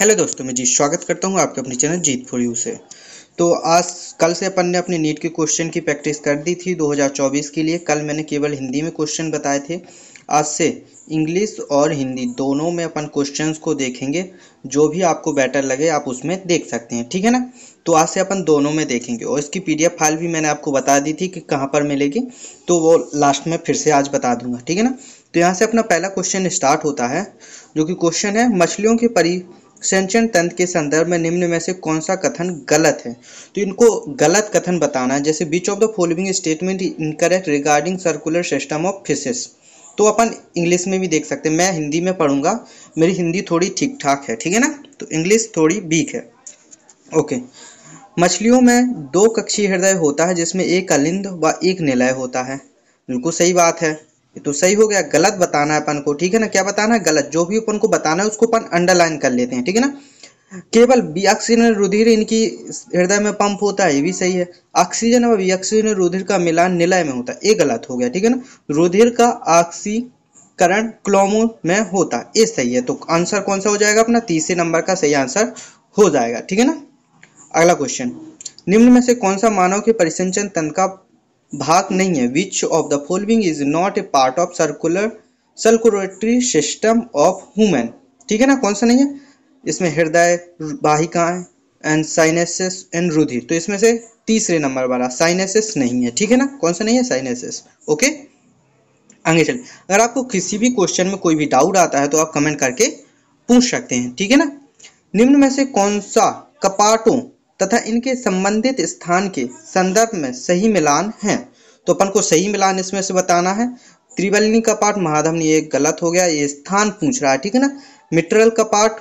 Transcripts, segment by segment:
hello दोस्तों मैं जी स्वागत करता हूँ आपके अपने चैनल जीत फॉर यू से तो आज कल से अपन ने अपनी नीट के क्वेश्चन की प्रैक्टिस कर दी थी 2024 के लिए कल मैंने केवल हिंदी में क्वेश्चन बताए थे आज से इंग्लिश और हिंदी दोनों में अपन क्वेश्चंस को देखेंगे जो भी आपको बेटर लगे आप उसमें देख सकते हैं ठीक है ना तो आज से अपन दोनों में देखेंगे और इसकी पी फाइल भी मैंने आपको बता दी थी कि कहाँ पर मिलेगी तो वो लास्ट में फिर से आज बता दूंगा ठीक है ना तो यहाँ से अपना पहला क्वेश्चन स्टार्ट होता है जो कि क्वेश्चन है मछलियों के परी सेंचन तंत्र के संदर्भ में निम्न में से कौन सा कथन गलत है तो इनको गलत कथन बताना है जैसे which of the following statement incorrect regarding circular system of fishes तो अपन इंग्लिश में भी देख सकते हैं मैं हिंदी में पढ़ूंगा मेरी हिंदी थोड़ी ठीक ठाक है ठीक है ना तो इंग्लिश थोड़ी वीक है ओके मछलियों में दो कक्षीय हृदय होता है जिसमें एक अलिंद व एक निलय होता है बिल्कुल सही बात है तो सही हो गया गलत बताना है अपन को ठीक है ना क्या बताना है गलत जो भी अपन को बताना है उसको अपन अंडरलाइन कर लेते हैं ठीक है ना केवल बी ऑक्सीजन रुधिर इनकी हृदय में पंप होता है ये भी सही है ऑक्सीजन और बी ऑक्सीजन रुधिर का मिलान निलय में होता है ये गलत हो गया ठीक है ना रुधिर का ऑक्सीकरण क्लोमो में होता ये सही है तो आंसर कौन सा हो जाएगा अपना तीसरे नंबर का सही आंसर हो जाएगा ठीक है ना अगला क्वेश्चन निम्न में से कौन सा मानव के परिसंचन तंत्र का भाग नहीं है which of the following is not a part of circular circulatory system of human ठीक है ना कौन सा नहीं है इसमें हृदय वाहिकाएं एंड साइनेसिस एंड रुधिर तो इसमें से तीसरे नंबर वाला साइनेसिस नहीं है ठीक है ना कौन सा नहीं है साइनेसिस ओके आगे चलिए अगर आपको किसी भी क्वेश्चन में कोई भी डाउट आता है तो आप कमेंट करके पूछ सकते हैं ठीक है ना निम्न में से कौन सा कपाटों तथा इनके संबंधित स्थान के संदर्भ में सही मिलान है तो अपन को सही मिलान इसमें से बताना है त्रिवलिनी का पार्ट महाधमनी ये गलत हो गया ये स्थान पूछ रहा है ठीक है ना मिट्रल का पाठ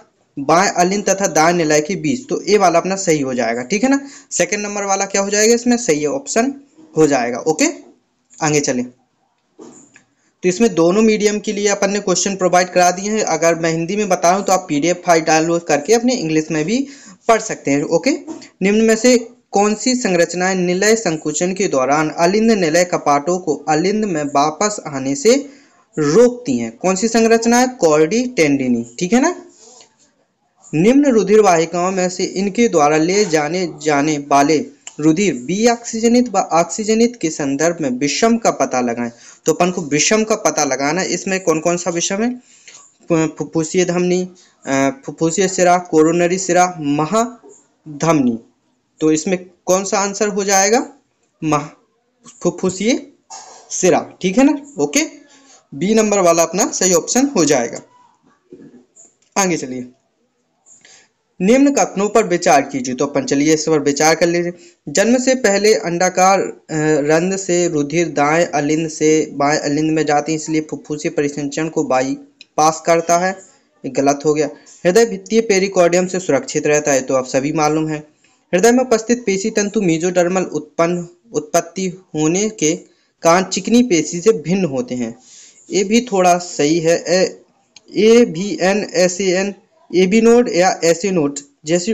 बाएं अलिन तथा दाएं निलय के बीच तो ए वाला अपना सही हो जाएगा ठीक है ना सेकंड नंबर वाला क्या हो जाएगा इसमें सही ऑप्शन हो जाएगा ओके आगे चले तो इसमें दोनों मीडियम के लिए अपन ने क्वेश्चन प्रोवाइड करा दिए हैं अगर मैं हिंदी में बता रहा तो आप पीडीएफ फाइल डाउनलोड करके अपने इंग्लिश में भी पढ़ सकते हैं ओके निम्न में से कौन सी संरचनाएं निलय संकुचन के दौरान अलिंद निलय कपाटों को अलिंद में वापस आने से रोकती हैं कौन सी संरचना है कॉर्डी टेंडिनी ठीक है ना निम्न रुधिर वाहिकाओं में से इनके द्वारा ले जाने जाने वाले रुधिर बी ऑक्सीजनित व ऑक्सीजनित के संदर्भ में विषम का पता लगाएं तो अपन को विषम का पता लगाना इसमें कौन कौन सा विषम है फुफ्फुसीय धमनी फुफ्फुसीय सिरा कोरोनरी सिरा महाधमनी तो इसमें कौन सा आंसर हो जाएगा महा फुफ्फुसीय सिरा ठीक है ना ओके बी नंबर वाला अपना सही ऑप्शन हो जाएगा आगे चलिए निम्न कथनों पर विचार कीजिए तो अपन चलिए इस पर विचार कर लीजिए जन्म से पहले अंडाकार रंध से रुधिर दाएं अलिंद से बाएं अलिंद में जाती है इसलिए फुफ्फुसीय परिसंचरण को बाई पास करता है ये गलत हो गया हृदय भित्तीय पेरिकॉर्डियम से सुरक्षित रहता है तो आप सभी मालूम है हृदय में उपस्थित पेशी तंतु मीजोडर्मल उत्पन्न उत्पत्ति होने के कारण चिकनी पेशी से भिन्न होते हैं ये भी थोड़ा सही है A, B N S N AB node या नोड जैसी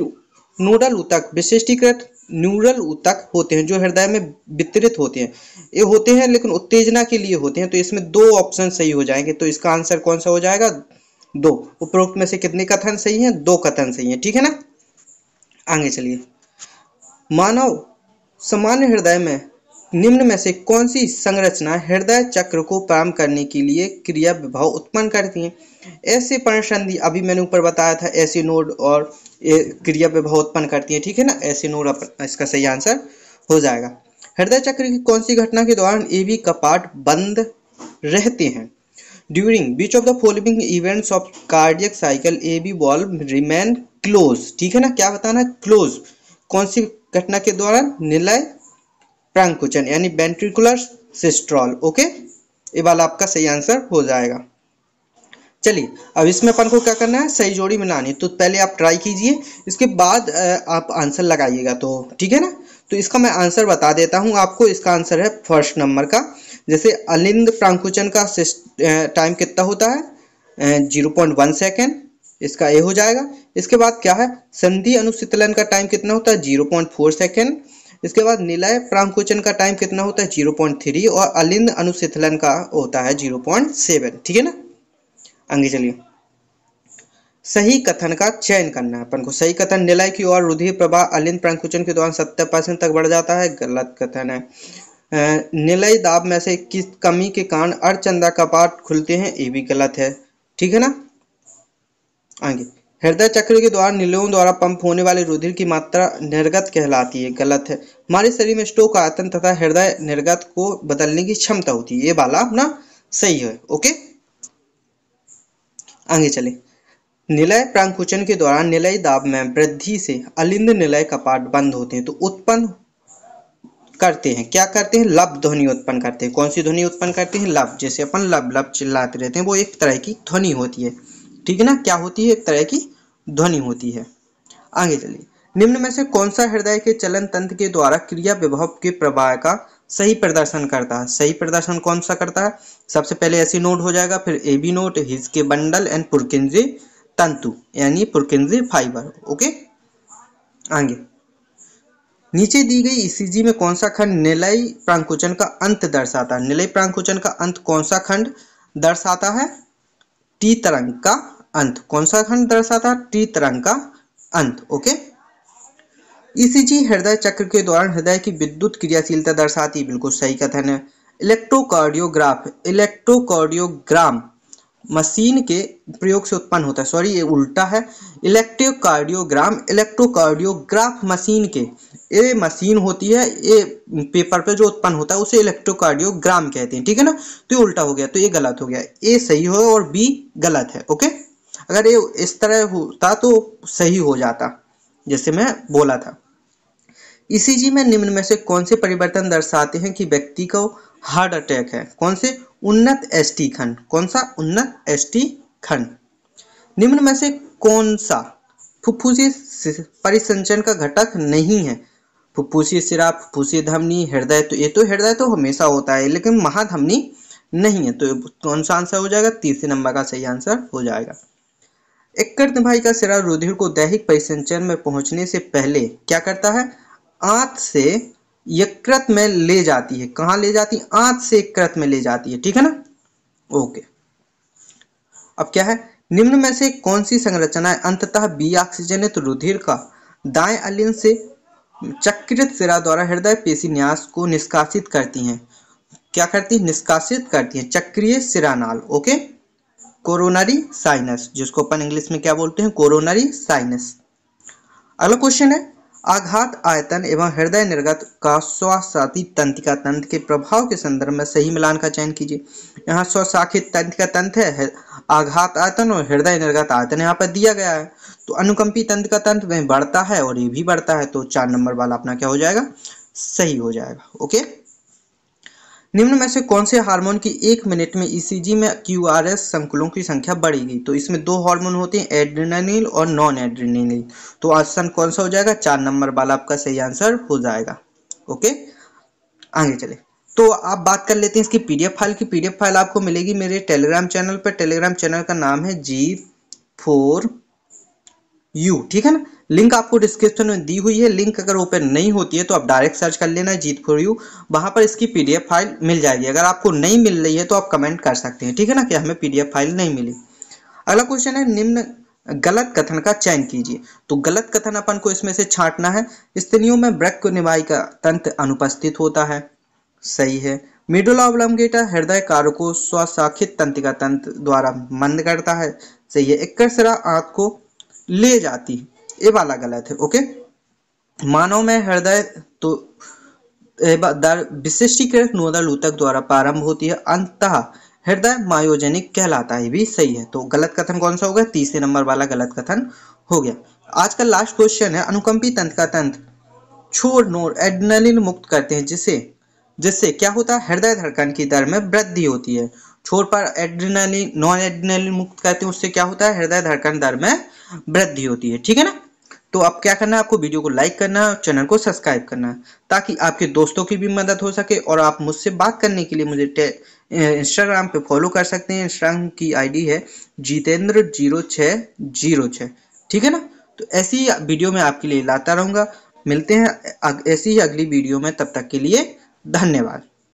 नोडल उतक विशिष्टीकृत न्यूरल ऊतक होते हैं जो हृदय में वितरित होते हैं ये होते हैं लेकिन उत्तेजना के लिए होते हैं तो इसमें दो ऑप्शन सही हो जाएंगे तो इसका आंसर कौन सा हो जाएगा दो उपरोक्त में से कितने कथन सही हैं दो कथन सही हैं ठीक है ना आगे चलिए मानव सामान्य हृदय में निम्न में से कौन सी संरचना हृदय चक्र को प्रारंभ करने के लिए क्रिया विभाव उत्पन्न करती है ऐसे पर्णसंधि अभी मैंने ऊपर बताया था ऐसे नोड और क्रिया उत्पन्न करती है ठीक है ना ऐसे एसिनूर इसका सही आंसर हो जाएगा हृदय चक्र की कौन सी घटना के दौरान ए बी कपाट बंद रहते हैं during which of the following events of cardiac cycle A B valve remain close ठीक है ना क्या बताना क्लोज कौन सी घटना के दौरान निलय प्रांकुचन यानी वेंट्रिकुलर सिस्ट्रॉल ओके ये वाला आपका सही आंसर हो जाएगा चलिए अब इसमें अपन को क्या करना है सही जोड़ी मिलानी तो पहले आप ट्राई कीजिए इसके बाद आप आंसर लगाइएगा तो ठीक है ना तो इसका मैं आंसर बता देता हूँ आपको इसका आंसर है फर्स्ट नंबर का जैसे अलिंद प्रांकुचन का टाइम कितना होता है जीरो पॉइंट वन सेकेंड इसका ए हो जाएगा इसके बाद क्या है संधि अनुशीतलन का टाइम कितना होता है जीरो पॉइंट फोर सेकेंड इसके बाद निलय प्रांकुचन का टाइम कितना होता है जीरो पॉइंट थ्री और अलिंद अनुशीतलन का होता है जीरो पॉइंट सेवन ठीक है ना आगे चलिए सही कथन का चयन करना है अपन को सही कथन निलय की ओर रुधिर प्रभाव अलिंद प्रंकुचन के दौरान सत्तर परसेंट तक बढ़ जाता है गलत कथन है निलय दाब में से किस कमी के कारण अर्चंदा पाठ खुलते हैं ये भी गलत है ठीक है ना आगे हृदय चक्र के द्वारा निलयों द्वारा पंप होने वाले रुधिर की मात्रा निर्गत कहलाती है गलत है हमारे शरीर में स्टोक आयतन तथा हृदय निर्गत को बदलने की क्षमता होती है ये वाला अपना सही है ओके आगे चले निलय प्रांकुचन के दौरान निलय दाब में वृद्धि से अलिंद निलय कपाट बंद होते हैं तो उत्पन्न करते हैं क्या करते हैं लब ध्वनि उत्पन्न करते हैं कौन सी ध्वनि उत्पन्न करते हैं लब जैसे अपन लब लब चिल्लाते रहते हैं वो एक तरह की ध्वनि होती है ठीक है ना क्या होती है एक तरह की ध्वनि होती है आगे चलिए निम्न में से कौन सा हृदय के चलन तंत्र के द्वारा क्रिया विभव के प्रभाव का सही प्रदर्शन करता है सही प्रदर्शन कौन सा करता है सबसे पहले ऐसी नोट हो जाएगा फिर ए बी नोट हिज के बंडल एंड पुरकेंद्री तंतु यानी पुरकेंद्री फाइबर ओके आगे नीचे दी गई ईसीजी e में कौन सा खंड निलय प्रांकुचन का अंत दर्शाता है निलय प्रांकुचन का अंत कौन सा खंड दर्शाता है टी तरंग का अंत कौन सा खंड दर्शाता है टी तरंग का अंत ओके ईसीजी e हृदय चक्र के दौरान हृदय की विद्युत क्रियाशीलता दर्शाती है बिल्कुल सही कथन है इलेक्ट्रोकार्डियोग्राफ इलेक्ट्रोकार्डियोग्राम मशीन के प्रयोग से उत्पन्न होता है सॉरी ये उल्टा है इलेक्ट्रोकार्डियोग्राम इलेक्ट्रोकार्डियोग्राफ मशीन के ये मशीन होती है ये पेपर पे जो उत्पन्न होता है उसे इलेक्ट्रोकार्डियोग्राम कहते हैं ठीक है ना तो ये उल्टा हो गया तो ये गलत हो गया ए सही हो और बी गलत है ओके अगर ये इस तरह होता तो सही हो जाता जैसे मैं बोला था ईसीजी में निम्न में से कौन से परिवर्तन दर्शाते हैं कि व्यक्ति को हार्ट अटैक है कौन से उन्नत एसटी खंड कौन सा उन्नत एसटी खंड निम्न में से कौन सा फुफ्फुसी परिसंचन का घटक नहीं है फुफ्फुसी सिरा फुफ्फुसी धमनी हृदय तो ये तो हृदय तो हमेशा होता है लेकिन महाधमनी नहीं है तो कौन सा आंसर हो जाएगा तीसरे नंबर का सही आंसर हो जाएगा एक भाई का सिरा रुधिर को दैहिक परिसंचन में पहुंचने से पहले क्या करता है आंत से यकृत में ले जाती है कहां ले जाती है आंत से यकृत में ले जाती है ठीक है ना ओके अब क्या है निम्न में से कौन सी संरचना अंततः बी ऑक्सीजनित रुधिर का दाएं अलिन से चक्रित सिरा द्वारा हृदय पेशी न्यास को निष्कासित करती हैं क्या करती है निष्कासित करती है चक्रीय सिरानाल ओके कोरोनरी साइनस जिसको अपन इंग्लिश में क्या बोलते हैं कोरोनरी साइनस अगला क्वेश्चन है आघात आयतन एवं हृदय निर्गत का स्वसाती तंत्रिका तंत्र के प्रभाव के संदर्भ में सही मिलान का चयन कीजिए यहाँ स्वशाखित तंत्रिका तंत्र है आघात आयतन और हृदय निर्गत आयतन यहाँ पर दिया गया है तो अनुकंपी तंत्रिका तंत्र में बढ़ता है और ये भी बढ़ता है तो चार नंबर वाला अपना क्या हो जाएगा सही हो जाएगा ओके निम्न में से कौन से हार्मोन की एक मिनट में ईसीजी e में क्यूआरएस संकुलों की संख्या बढ़ेगी तो इसमें दो हार्मोन होते हैं एड्रेनिल और नॉन एड्रेनिल तो ऑप्शन कौन सा हो जाएगा चार नंबर वाला आपका सही आंसर हो जाएगा ओके आगे चले तो आप बात कर लेते हैं इसकी पीडीएफ फाइल की पीडीएफ फाइल आपको मिलेगी मेरे टेलीग्राम चैनल पर टेलीग्राम चैनल का नाम है जी फोर यू ठीक है ना लिंक आपको डिस्क्रिप्शन में दी हुई है लिंक अगर ओपन नहीं होती है तो आप डायरेक्ट सर्च कर लेना जीत फॉर यू वहाँ पर इसकी पीडीएफ फाइल मिल जाएगी अगर आपको नहीं मिल रही है तो आप कमेंट कर सकते हैं ठीक है ना कि हमें पीडीएफ फाइल नहीं मिली अगला क्वेश्चन है निम्न गलत कथन का चयन कीजिए तो गलत कथन अपन को इसमें से छांटना है स्त्रियों में ब्रक निवाई का तंत्र अनुपस्थित होता है सही है मिडुला ओब्लंगेटा हृदय कार्य को स्वशाखित तंत्रिका तंत्र द्वारा मंद करता है सही है इक्कर आंत को ले जाती है ये वाला गलत है ओके मानव में हृदय तो विशिष्टीकृत नोदल ऊतक द्वारा प्रारंभ होती है अंत हृदय मायोजेनिक कहलाता है भी सही है तो गलत कथन कौन सा हो गया तीसरे नंबर वाला गलत कथन हो गया आज का लास्ट क्वेश्चन है अनुकंपी तंत्र का तंत्र छोर नोर एडनलिन मुक्त करते हैं जिसे जिससे क्या होता है हृदय धड़कन की दर में वृद्धि होती है छोर पर एडनलिन नॉन एडनलिन मुक्त करते हैं उससे क्या होता है हृदय धड़कन दर में वृद्धि होती है ठीक है ना तो आप क्या करना है आपको वीडियो को लाइक करना चैनल को सब्सक्राइब करना ताकि आपके दोस्तों की भी मदद हो सके और आप मुझसे बात करने के लिए मुझे इंस्टाग्राम पे फॉलो कर सकते हैं इंस्टाग्राम की आईडी है जितेंद्र जीरो छः जीरो छः ठीक है ना तो ऐसी ही वीडियो मैं आपके लिए लाता रहूँगा मिलते हैं ऐसी ही अगली वीडियो में तब तक के लिए धन्यवाद